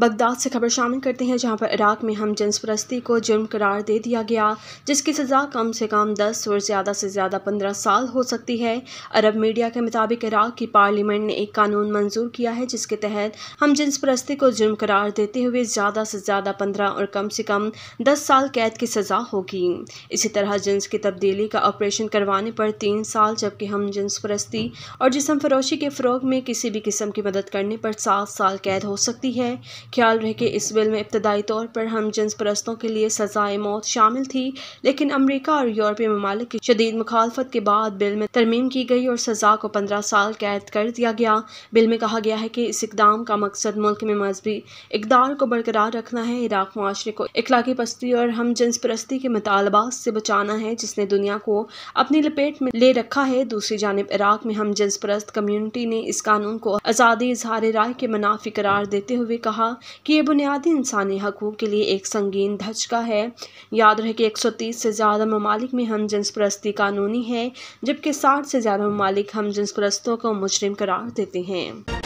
Baghdad سے خبر شامل کرتے ہیں جہاں پر عراق میں ہم جنس پرستی کو جرم قرار دے دیا گیا جس کی سزا کم سے کم دس اور زیادہ سے زیادہ پندرہ سال ہو سکتی ہے عرب میڈیا کے مطابق عراق کی پارلیمنٹ نے ایک قانون منظور کیا ہے جس کے تحت ہم جنس پرستی کو جرم قرار دیتے ہوئے زیادہ سے زیادہ پندرہ اور کم سے کم دس سال قید کی سزا ہوگی اسی طرح جنس کی تبدیلی کا آپریشن کروانے پر تین سال جبکہ ہم جنس پرستی اور جسم فروشی کے فروغ میں کسی بھی قسم کی مدد کرنے پر سات سال قید ہو سکتی ہے خیال رہے کہ اس بل میں ابتدائی طور پر ہم جنس پرستوں کے لیے سزائے موت شامل تھی لیکن امریکہ اور یورپی ممالک کی شدید مخالفت کے بعد بل میں ترمیم کی گئی اور سزا کو پندرہ سال قید کر دیا گیا بل میں کہا گیا ہے کہ اس اقدام کا مقصد ملک میں مذہبی اقدار کو برقرار رکھنا ہے عراق معاشرے کو اخلاقی پستی اور ہم جنس پرستی کے مطالبات سے بچانا ہے جس نے دنیا کو اپنی لپیٹ میں لے رکھا ہے دوسری جانب عراق میں ہم جنس پرست کمیونٹی نے اس قانون کو آزادی اظہار رائے کے منافی قرار دیتے ہوئے کہا کہ یہ بنیادی انسانی حقوق کے لیے ایک سنگین دھچکا ہے یاد رہے کہ ایک سو تیس سے زیادہ ممالک میں ہم جنس پرستی قانونی ہے جبکہ ساٹھ سے زیادہ ممالک ہم جنس پرستوں کو مجرم قرار دیتے ہیں